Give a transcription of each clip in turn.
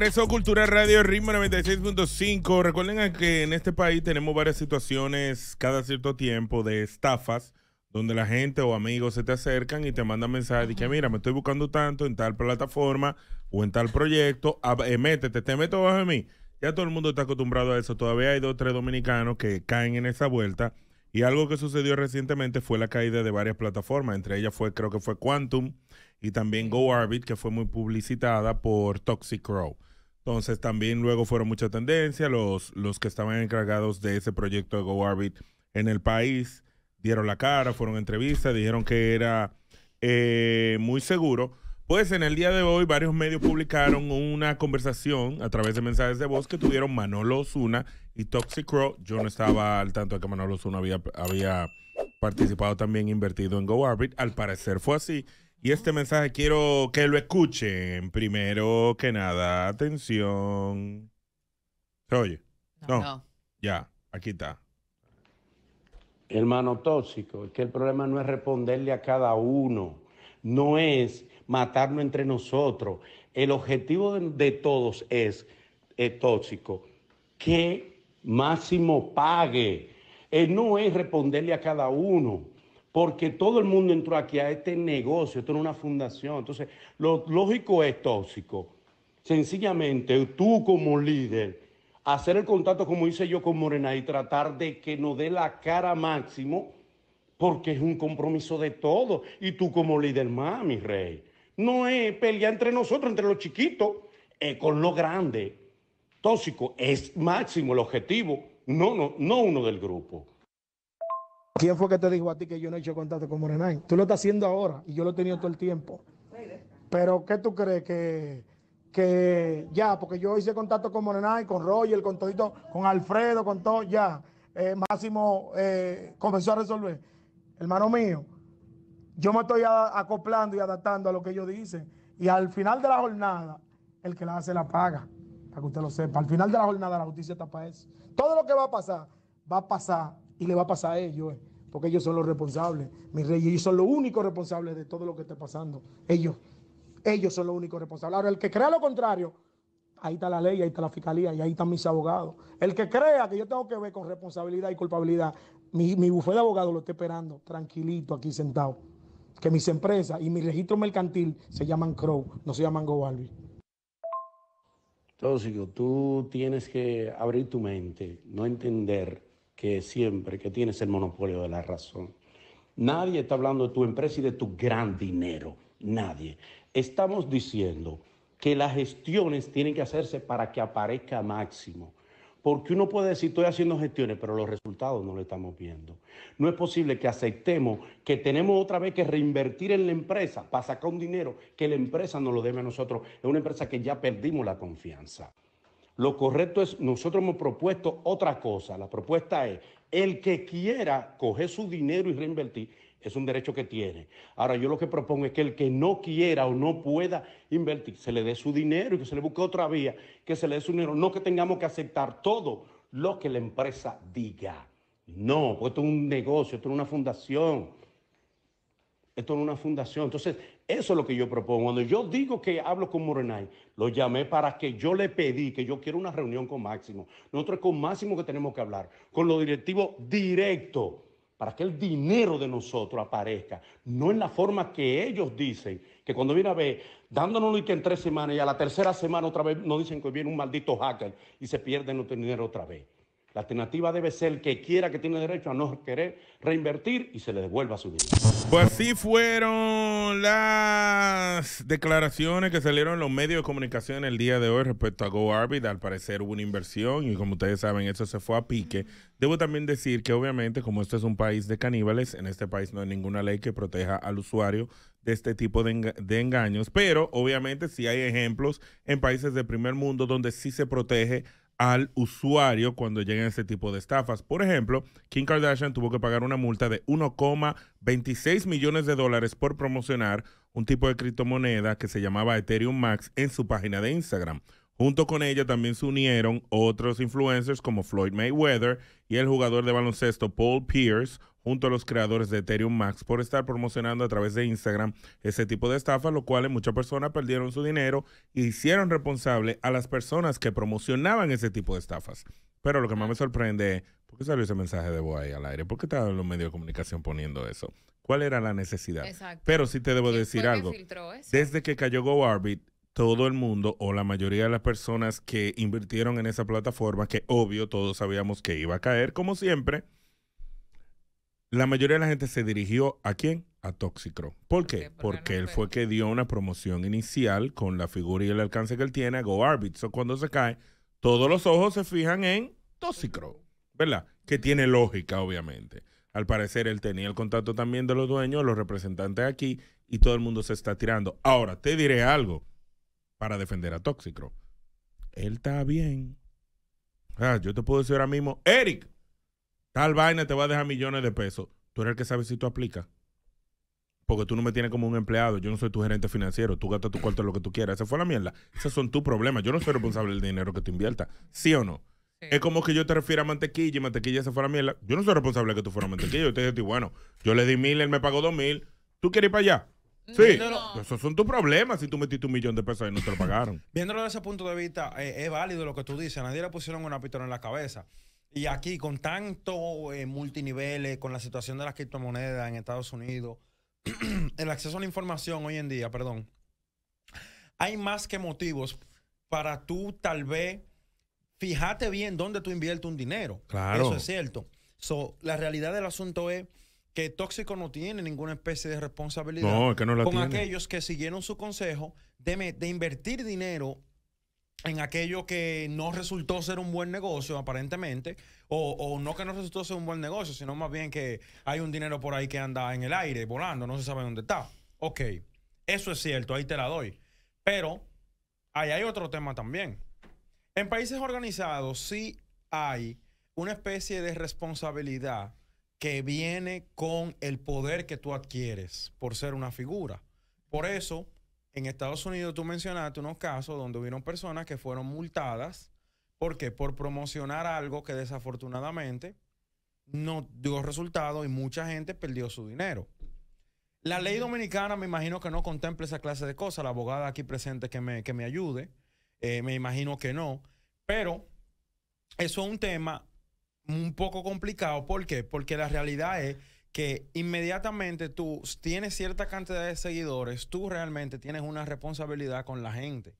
regreso Cultura Radio Ritmo 96.5. Recuerden que en este país tenemos varias situaciones cada cierto tiempo de estafas donde la gente o amigos se te acercan y te mandan mensajes de que mira, me estoy buscando tanto en tal plataforma o en tal proyecto, eh, métete, te meto bajo de mí. Ya todo el mundo está acostumbrado a eso. Todavía hay dos o tres dominicanos que caen en esa vuelta. Y algo que sucedió recientemente fue la caída de varias plataformas. Entre ellas fue, creo que fue Quantum y también GoArbit, que fue muy publicitada por Toxic Crow. Entonces también luego fueron mucha tendencia, los, los que estaban encargados de ese proyecto de GoArbit en el país dieron la cara, fueron entrevistas, dijeron que era eh, muy seguro. Pues en el día de hoy varios medios publicaron una conversación a través de mensajes de voz que tuvieron Manolo Osuna y Toxic Crow. Yo no estaba al tanto de que Manolo Osuna había, había participado también invertido en GoArbit. Al parecer fue así. Y este mensaje quiero que lo escuchen primero que nada. Atención. ¿Se oye? No. Ya, aquí está. Hermano tóxico, es que el problema no es responderle a cada uno, no es matarnos entre nosotros. El objetivo de, todos es, tóxico, que máximo pague. Eh, no es responderle a cada uno porque todo el mundo entró aquí a este negocio, esto es una fundación. Entonces, lo lógico es tóxico. Sencillamente, tú como líder, hacer el contacto como hice yo con Morena y tratar de que nos dé la cara máximo, porque es un compromiso de todos. Y tú como líder mami, rey. No es pelear entre nosotros, entre los chiquitos, con lo grande. Tóxico es máximo el objetivo, no, no, no uno del grupo. ¿Quién fue que te dijo a ti que yo no he hecho contacto con Morenay? Tú lo estás haciendo ahora y yo lo he tenido todo el tiempo. Pero ¿qué tú crees que, que ya? Porque yo hice contacto con Morenay, con Roger, con Todito, con Alfredo, con todo, ya. Eh, Máximo eh, comenzó a resolver. Hermano mío, yo me estoy acoplando y adaptando a lo que ellos dicen. Y al final de la jornada, el que la hace la paga, para que usted lo sepa. Al final de la jornada la justicia está para eso. Todo lo que va a pasar, va a pasar y le va a pasar a ellos. Eh porque ellos son los responsables, mis reyes, ellos son los únicos responsables de todo lo que está pasando. Ellos, ellos son los únicos responsables. Ahora, el que crea lo contrario, ahí está la ley, ahí está la fiscalía y ahí están mis abogados. El que crea que yo tengo que ver con responsabilidad y culpabilidad, mi, mi bufé de abogados lo está esperando, tranquilito, aquí sentado. Que mis empresas y mi registro mercantil se llaman Crow, no se llaman todo Tóxico, tú tienes que abrir tu mente, no entender que siempre, que tienes el monopolio de la razón. Nadie está hablando de tu empresa y de tu gran dinero, nadie. Estamos diciendo que las gestiones tienen que hacerse para que aparezca máximo. Porque uno puede decir, estoy haciendo gestiones, pero los resultados no lo estamos viendo. No es posible que aceptemos que tenemos otra vez que reinvertir en la empresa para sacar un dinero que la empresa no lo debe a nosotros. Es una empresa que ya perdimos la confianza. Lo correcto es, nosotros hemos propuesto otra cosa. La propuesta es, el que quiera coger su dinero y reinvertir, es un derecho que tiene. Ahora, yo lo que propongo es que el que no quiera o no pueda invertir, se le dé su dinero y que se le busque otra vía, que se le dé su dinero. No que tengamos que aceptar todo lo que la empresa diga. No, porque esto es un negocio, esto es una fundación. Esto es una fundación. Entonces, eso es lo que yo propongo. Cuando yo digo que hablo con Morenay, lo llamé para que yo le pedí que yo quiero una reunión con Máximo. Nosotros con Máximo que tenemos que hablar, con los directivos directo, para que el dinero de nosotros aparezca, no en la forma que ellos dicen, que cuando viene a ver, dándonos que en tres semanas y a la tercera semana otra vez nos dicen que viene un maldito hacker y se pierde nuestro dinero otra vez. La alternativa debe ser el que quiera que tiene derecho a no querer reinvertir y se le devuelva su dinero. Pues así fueron las declaraciones que salieron en los medios de comunicación el día de hoy respecto a GoArbit. Al parecer hubo una inversión y como ustedes saben, eso se fue a pique. Debo también decir que obviamente como este es un país de caníbales, en este país no hay ninguna ley que proteja al usuario de este tipo de, engaños, pero obviamente si hay ejemplos en países del primer mundo donde sí se protege al usuario cuando llegan ese tipo de estafas. Por ejemplo, Kim Kardashian tuvo que pagar una multa de 1,26 millones de dólares por promocionar un tipo de criptomoneda que se llamaba Ethereum Max en su página de Instagram. Junto con ella también se unieron otros influencers como Floyd Mayweather y el jugador de baloncesto Paul Pierce, junto a los creadores de Ethereum Max por estar promocionando a través de Instagram ese tipo de estafas, lo cual muchas personas perdieron su dinero y e hicieron responsable a las personas que promocionaban ese tipo de estafas. Pero lo que más me sorprende es, ¿por qué salió ese mensaje de voz ahí al aire? ¿Por qué estaban los medios de comunicación poniendo eso? ¿Cuál era la necesidad? Pero sí te debo decir algo. Desde que cayó GoArbit, todo el mundo o la mayoría de las personas que invirtieron en esa plataforma, que obvio todos sabíamos que iba a caer, como siempre, la mayoría de la gente se dirigió a quién? A Toxicro. ¿Por qué? Pues Porque, él fue que dio una promoción inicial con la figura y el alcance que él tiene a GoArbit. So, cuando se cae, todos los ojos se fijan en Toxicro. ¿verdad? Que tiene lógica, obviamente. Al parecer, él tenía el contacto también de los dueños, los representantes aquí, y todo el mundo se está tirando. Ahora, te diré algo para defender a Toxicro. Él está bien. Ah, yo te puedo decir ahora mismo, Eric, Tal vaina te va a dejar millones de pesos. Tú eres el que sabe si tú aplicas. Porque tú no me tienes como un empleado. Yo no soy tu gerente financiero. Tú gastas tu cuarto lo que tú quieras. Esa fue la mierda. Esos son tus problemas. Yo no soy responsable del dinero que tú inviertas. ¿Sí o no? Es como que yo te refiero a mantequilla y mantequilla se la mierda. Yo no soy responsable de que tú fueras mantequilla. Yo te dije, bueno, yo le di mil, él me pagó dos mil. ¿Tú quieres ir para allá? Sí. Esos son tus problemas si tú metiste un millón de pesos y no te lo pagaron. Viéndolo desde ese punto de vista, eh, es válido lo que tú dices. nadie le pusieron una pistola en la cabeza. Y aquí, con tanto eh, multiniveles, con la situación de las criptomonedas en Estados Unidos, el acceso a la información hoy en día, perdón, hay más que motivos para tú tal vez fijarte bien dónde tú inviertes un dinero. Claro. Eso es cierto. la realidad del asunto es que Tóxico no tiene ninguna especie de responsabilidad con aquellos que siguieron su consejo de, de invertir dinero en aquello que no resultó ser un buen negocio, aparentemente, o, no que no resultó ser un buen negocio, sino más bien que hay un dinero por ahí que anda en el aire, volando, no se sabe dónde está. Ok, eso es cierto, ahí te la doy. Pero ahí hay otro tema también. En países organizados sí hay una especie de responsabilidad que viene con el poder que tú adquieres por ser una figura. Por eso en Estados Unidos tú mencionaste unos casos donde hubieron personas que fueron multadas. porque Por promocionar algo que desafortunadamente no dio resultado y mucha gente perdió su dinero. La ley dominicana me imagino que no contempla esa clase de cosas. La abogada aquí presente que me, que me ayude, eh, me imagino que no. Pero eso es un tema un poco complicado. ¿Por qué? Porque la realidad es que inmediatamente tú tienes cierta cantidad de seguidores, tú realmente tienes una responsabilidad con la gente,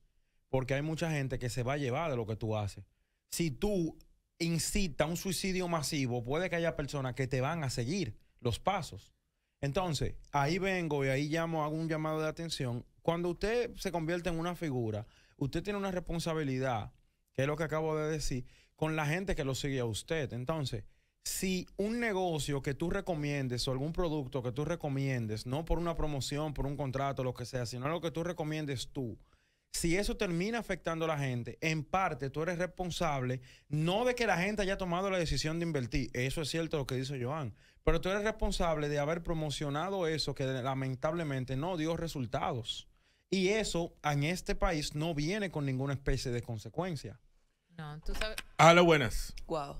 porque hay mucha gente que se va a llevar de lo que tú haces. Si tú incitas un suicidio masivo, puede que haya personas que te van a seguir los pasos. Entonces, ahí vengo y ahí llamo, hago un llamado de atención. Cuando usted se convierte en una figura, usted tiene una responsabilidad, que es lo que acabo de decir, con la gente que lo sigue a usted. Entonces, si un negocio que tú recomiendes o algún producto que tú recomiendes, no por una promoción, por un contrato, lo que sea, sino lo que tú recomiendes tú, si eso termina afectando a la gente, en parte tú eres responsable, no de que la gente haya tomado la decisión de invertir, eso es cierto lo que dice Joan, pero tú eres responsable de haber promocionado eso que lamentablemente no dio resultados. Y eso en este país no viene con ninguna especie de consecuencia. No, tú sabes. buenas. Wow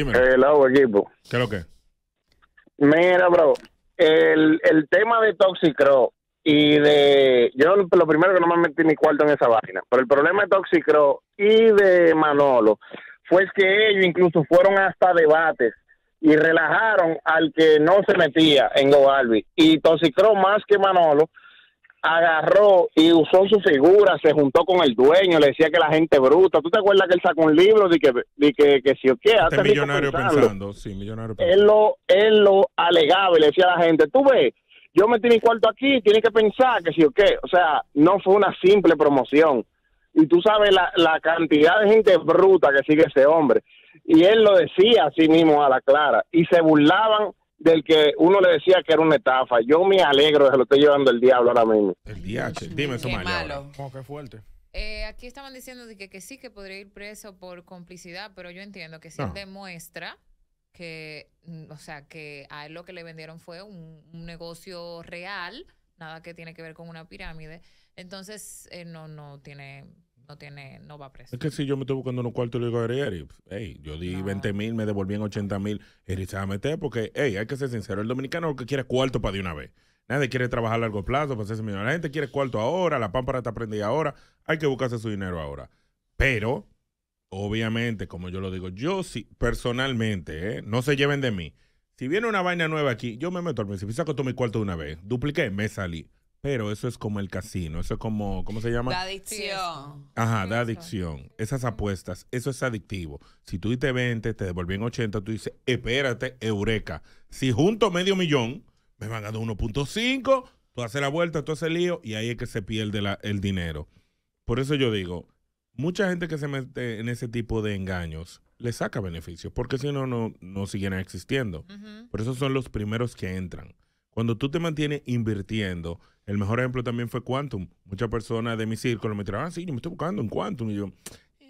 el eh, lado equipo. ¿Qué lo que? Mira, bro, el, el tema de Toxicro y de. Yo lo primero que no me metí mi cuarto en esa vaina, pero el problema de Toxicro y de Manolo fue que ellos incluso fueron hasta debates y relajaron al que no se metía en Albi. Y Toxicro más que Manolo agarró y usó su figura, se juntó con el dueño, le decía que la gente bruta. ¿Tú te acuerdas que él sacó un libro de que, que, que si o qué? Este millonario pensando, sí, millonario pensando. Él lo, él lo alegaba y le decía a la gente, tú ves, yo metí mi cuarto aquí, tienes que pensar que si o qué. O sea, no fue una simple promoción. Y tú sabes la, la cantidad de gente bruta que sigue ese hombre. Y él lo decía a mismo a la clara. Y se burlaban del que uno le decía que era una estafa. Yo me alegro de que lo esté llevando el diablo ahora mismo. El diablo, dime eso, qué malo. Oh, fuerte. Eh, aquí estaban diciendo que, sí que podría ir preso por complicidad, pero yo entiendo que si él demuestra que, mm, o sea, que a él lo que le vendieron fue un, negocio real, nada que tiene que ver con una pirámide, entonces eh, no, no tiene no tiene, no va Es que si yo me estoy buscando unos cuartos y le digo a Eric, hey, yo di 20 mil, me devolvían 80 mil, Eric se va a meter porque, hey, hay que ser sincero, el dominicano lo que quiere cuarto para de una vez. Nadie quiere trabajar a largo plazo, pues ese La gente quiere cuarto ahora, la pámpara está prendida ahora, hay que buscarse su dinero ahora. Pero, obviamente, como yo lo digo, yo sí, si, personalmente, eh, no se lleven de mí. Si viene una vaina nueva aquí, yo me meto al principio, saco todo mi cuarto de una vez, dupliqué, me salí. Pero eso es como el casino, eso es como, ¿cómo se llama? La adicción. Ajá, la adicción. Esas apuestas, eso es adictivo. Si tú te 20, te en 80, tú dices, espérate, eureka. Si junto medio millón, me van a dar 1.5, tú haces la vuelta, tú haces el lío y ahí es que se pierde el dinero. Por eso yo digo, mucha gente que se mete en ese tipo de engaños le saca beneficios, porque si no, no, no siguen existiendo. Por eso son los primeros que entran. Cuando tú te mantienes invirtiendo, el mejor ejemplo también fue Quantum. Muchas personas de mi círculo me tiraban, ah, sí, yo me estoy buscando en Quantum. Y yo,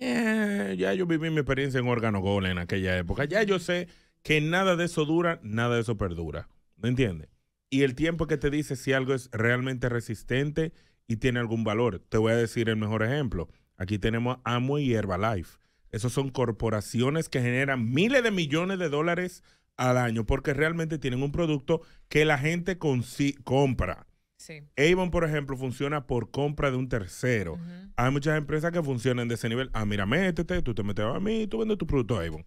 eh, ya yo viví mi experiencia en órgano gol en aquella época. Ya yo sé que nada de eso dura, nada de eso perdura. ¿No entiendes? Y el tiempo que te dice si algo es realmente resistente y tiene algún valor. Te voy a decir el mejor ejemplo. Aquí tenemos Amo y Herbalife. Esas son corporaciones que generan miles de millones de dólares al año porque realmente tienen un producto que la gente compra. Sí. Avon, por ejemplo, funciona por compra de un tercero. Hay muchas empresas que funcionan de ese nivel. Ah, mira, métete, tú te metes a mí, tú vendes tu producto a Avon.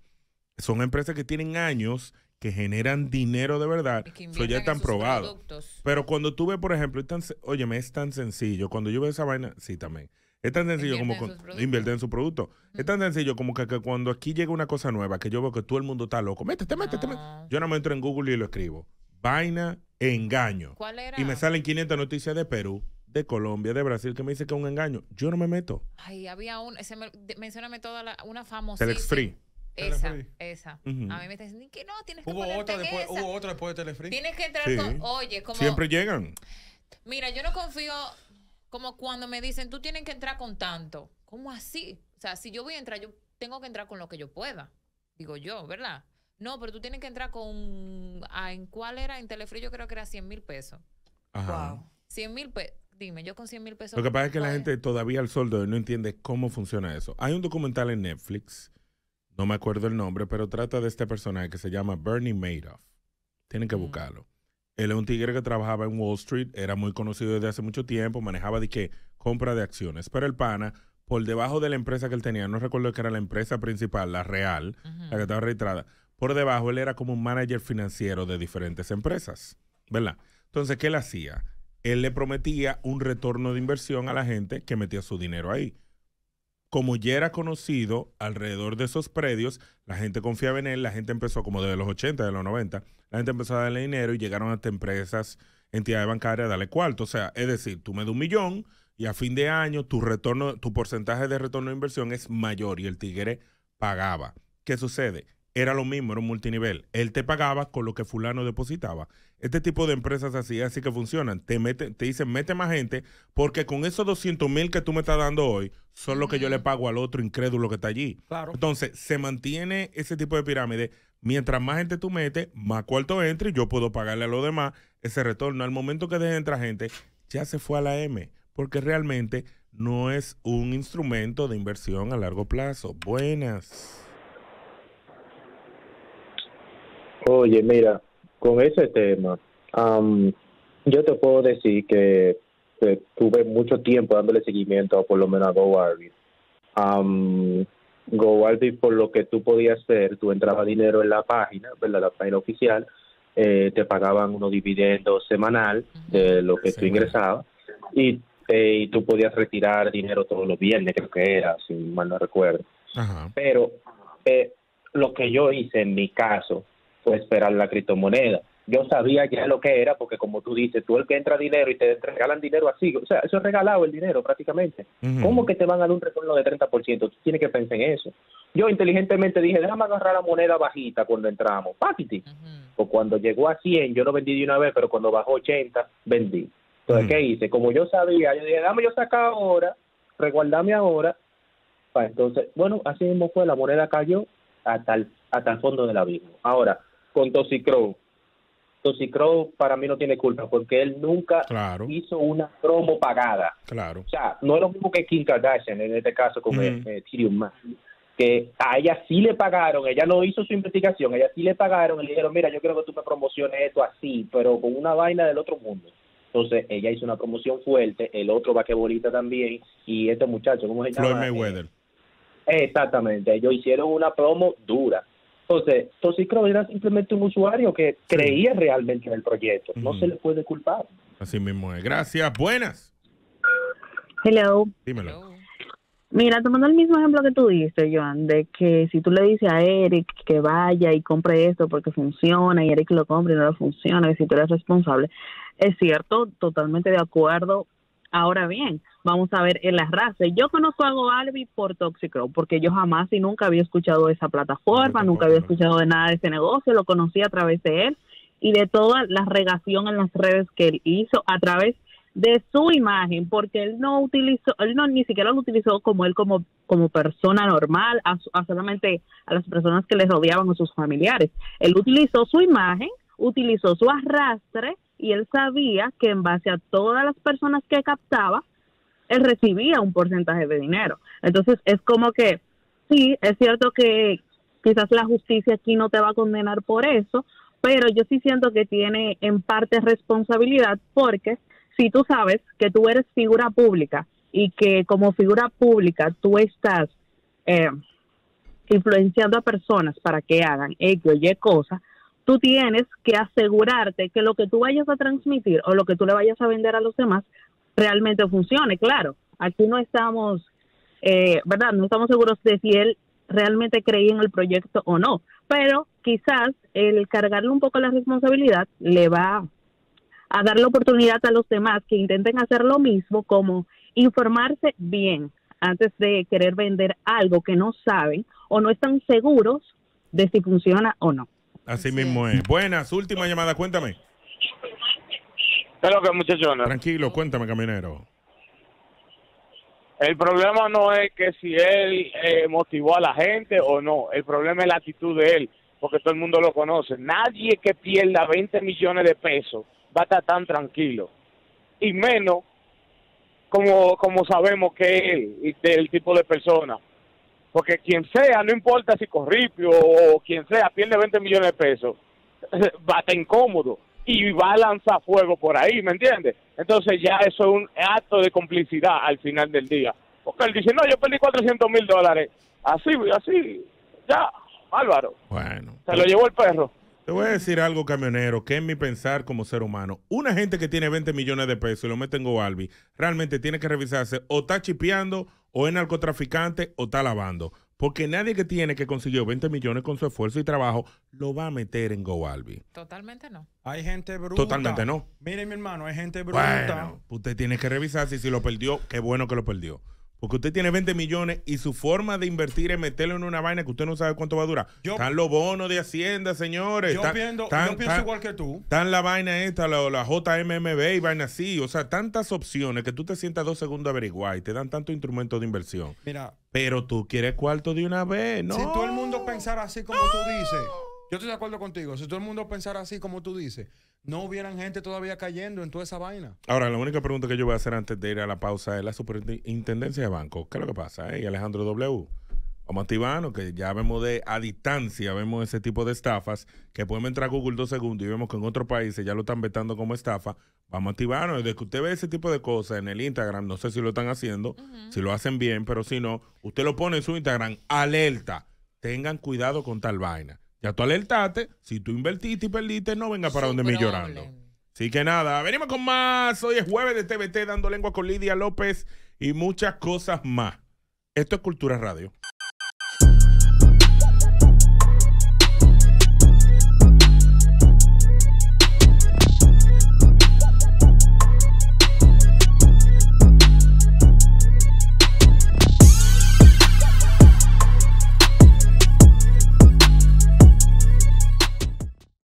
Son empresas que tienen años que generan dinero de verdad. Eso ya están probados. Pero cuando tú ves, por ejemplo, es tan, óyeme, es tan sencillo. Cuando yo veo esa vaina, sí, también. Es tan sencillo como invertir en su producto. Es tan sencillo como que, cuando aquí llega una cosa nueva que yo veo que todo el mundo está loco, métete, métete, mete. Ah. Yo no me entro en Google y lo escribo. Vaina, engaño. ¿Cuál era? Y me salen 500 noticias de Perú, de Colombia, de Brasil que me dice que es un engaño. Yo no me meto. Ay, había un, mencioname toda una famosa. Telefree. Esa, esa. A mí me dicen. diciendo que no, tienes que hubo otra después, esa. Hubo otra después de Telefree. Tienes que entrar con. Oye, como. Siempre llegan. Mira, yo no confío como cuando me dicen, tú tienes que entrar con tanto. ¿Cómo así? O sea, si yo voy a entrar, yo tengo que entrar con lo que yo pueda. Digo yo, ¿verdad? No, pero tú tienes que entrar con... Ah, ¿En cuál era? En Telefree yo creo que era 100 mil pesos. Ajá. 100 mil pesos. Dime, yo con 100 mil pesos... Lo que pasa es que la gente todavía al sueldo no entiende cómo funciona eso. Hay un documental en Netflix, no me acuerdo el nombre, pero trata de este personaje que se llama Bernie Madoff. Tienen que mm. buscarlo. Él es un tigre que trabajaba en Wall Street, era muy conocido desde hace mucho tiempo, manejaba de que compra de acciones. Pero el pana, por debajo de la empresa que él tenía, no recuerdo que era la empresa principal, la real, la que estaba registrada, por debajo él era como un manager financiero de diferentes empresas, ¿verdad? Entonces, ¿qué él hacía? Él le prometía un retorno de inversión a la gente que metía su dinero ahí como ya era conocido alrededor de esos predios, la gente confiaba en él, la gente empezó como desde los 80, de los 90, la gente empezó a darle dinero y llegaron hasta empresas, entidades bancarias a darle cuarto. O sea, es decir, tú me das un millón y a fin de año tu retorno, tu porcentaje de retorno de inversión es mayor y el tigre pagaba. ¿Qué sucede? Era lo mismo, era un multinivel. Él te pagaba con lo que fulano depositaba este tipo de empresas así, así que funcionan. Te, mete, te dicen, mete más gente, porque con esos 200 mil que tú me estás dando hoy, son lo que yo le pago al otro incrédulo que está allí. Entonces, se mantiene ese tipo de pirámide. Mientras más gente tú metes, más cuarto entre y yo puedo pagarle a los demás ese retorno. Al momento que deje entrar gente, ya se fue a la M, porque realmente no es un instrumento de inversión a largo plazo. Buenas. Oye, mira, con ese tema, yo te puedo decir que, tuve mucho tiempo dándole seguimiento a por lo menos a GoArby. Um, por lo que tú podías hacer, tú entrabas dinero en la página, ¿verdad? La página oficial, eh, te pagaban unos dividendos semanal de lo que tú ingresabas y, eh, tú podías retirar dinero todos los viernes, creo que era, si mal no recuerdo. Pero eh, lo que yo hice en mi caso fue esperar la criptomoneda. Yo sabía ya lo que era, porque como tú dices, tú el que entra dinero y te regalan dinero así, o sea, eso es regalado el dinero prácticamente. ¿Cómo que te van a dar un retorno de 30%? Tú tienes que pensar en eso. Yo inteligentemente dije, déjame agarrar la moneda bajita cuando entramos, papiti pues O cuando llegó a 100, yo no vendí de una vez, pero cuando bajó 80, vendí. Entonces, ¿qué hice? Como yo sabía, yo dije, dame yo sacar ahora, resguardame ahora. entonces, bueno, así mismo fue, la moneda cayó hasta el, hasta el fondo del abismo. Ahora, con Toxicrow. Crow para mí no tiene culpa porque él nunca hizo una promo pagada. Claro. O sea, no es lo mismo que Kim Kardashian en este caso con mm. que a ella sí le pagaron, ella no hizo su investigación, a ella sí le pagaron, y le dijeron, mira, yo quiero que tú me promociones esto así, pero con una vaina del otro mundo. Entonces, ella hizo una promoción fuerte, el otro va que bonita también, y este muchacho, ¿cómo se llama? Floyd Mayweather. Eh, exactamente, ellos hicieron una promo dura. Entonces, Tosicro era simplemente un usuario que creía realmente en el proyecto. No se le puede culpar. Así mismo es. Gracias. Buenas. Hello. Dímelo. Mira, tomando el mismo ejemplo que tú diste, Joan, de que si tú le dices a Eric que vaya y compre esto porque funciona y Eric lo compre y no lo funciona, y si tú eres responsable, es cierto, totalmente de acuerdo, Ahora bien, vamos a ver el arrastre. Yo conozco a Goalby por tóxico porque yo jamás y nunca había escuchado esa plataforma, nunca había escuchado de nada de ese negocio, lo conocí a través de él y de toda la regación en las redes que él hizo a través de su imagen, porque él no utilizó, él no ni siquiera lo utilizó como él como, como persona normal, a, a solamente a las personas que le rodeaban o sus familiares. Él utilizó su imagen, utilizó su arrastre y él sabía que en base a todas las personas que captaba, él recibía un porcentaje de dinero. Entonces es como que, sí, es cierto que quizás la justicia aquí no te va a condenar por eso, pero yo sí siento que tiene en parte responsabilidad porque si tú sabes que tú eres figura pública y que como figura pública tú estás eh, influenciando a personas para que hagan X o Y cosas, tú tienes que asegurarte que lo que tú vayas a transmitir o lo que tú le vayas a vender a los demás realmente funcione. Claro, aquí no estamos, eh, ¿verdad? No estamos seguros de si él realmente creía en el proyecto o no, pero quizás el cargarle un poco la responsabilidad le va a dar la oportunidad a los demás que intenten hacer lo mismo, como informarse bien antes de querer vender algo que no saben o no están seguros de si funciona o no. Así, mismo es. Buenas, última llamada, cuéntame. Pero que muchachona. Tranquilo, cuéntame, caminero. El problema no es que si él eh, motivó a la gente o no, el problema es la actitud de él, porque todo el mundo lo conoce. Nadie que pierda 20 millones de pesos va a estar tan tranquilo, y menos como, como sabemos que él, el tipo de persona. Porque quien sea, no importa si Corripio o quien sea, pierde 20 millones de pesos, Va bate incómodo y va a lanzar fuego por ahí, ¿me entiendes? Entonces ya eso es un acto de complicidad al final del día. Porque él dice, no, yo perdí 400 mil dólares. Así, así, ya, Álvaro. Bueno. Se lo pues, llevó el perro. Te voy a decir algo, camionero, que es mi pensar como ser humano. Una gente que tiene 20 millones de pesos y lo mete en Gobalbi, realmente tiene que revisarse o está chipeando o es narcotraficante o está lavando. Porque nadie que tiene que consiguió 20 millones con su esfuerzo y trabajo lo va a meter en GoAlbi. Totalmente no. Hay gente bruta. Totalmente no. Mire, mi hermano, hay gente bruta. Bueno, usted tiene que revisar si, si lo perdió, qué bueno que lo perdió. Porque usted tiene 20 millones y su forma de invertir es meterlo en una vaina que usted no sabe cuánto va a durar. están los bonos de Hacienda, señores. Yo, pienso igual que tú. Están la vaina esta, la, JMMB y vaina así. O sea, tantas opciones que tú te sientas dos segundos a averiguar y te dan tantos instrumentos de inversión. Mira. Pero tú quieres cuarto de una vez, ¿no? Si todo el mundo pensara así como tú dices yo estoy de acuerdo contigo. Si todo el mundo pensara así como tú dices, no hubieran gente todavía cayendo en toda esa vaina. Ahora, la única pregunta que yo voy a hacer antes de ir a la pausa es la superintendencia de bancos. ¿Qué es lo que pasa? Eh? Alejandro W. Vamos a que ya vemos de a distancia, vemos ese tipo de estafas, que podemos entrar a Google dos segundos y vemos que en otros países ya lo están vetando como estafa. Vamos a activarnos. Desde que usted ve ese tipo de cosas en el Instagram, no sé si lo están haciendo, si lo hacen bien, pero si no, usted lo pone en su Instagram, alerta, tengan cuidado con tal vaina. Ya tú alertaste, si tú invertiste y perdiste, no venga para donde me llorando. Así que nada, venimos con más. Hoy es jueves de TVT, dando lengua con Lidia López y muchas cosas más. Esto es Cultura Radio.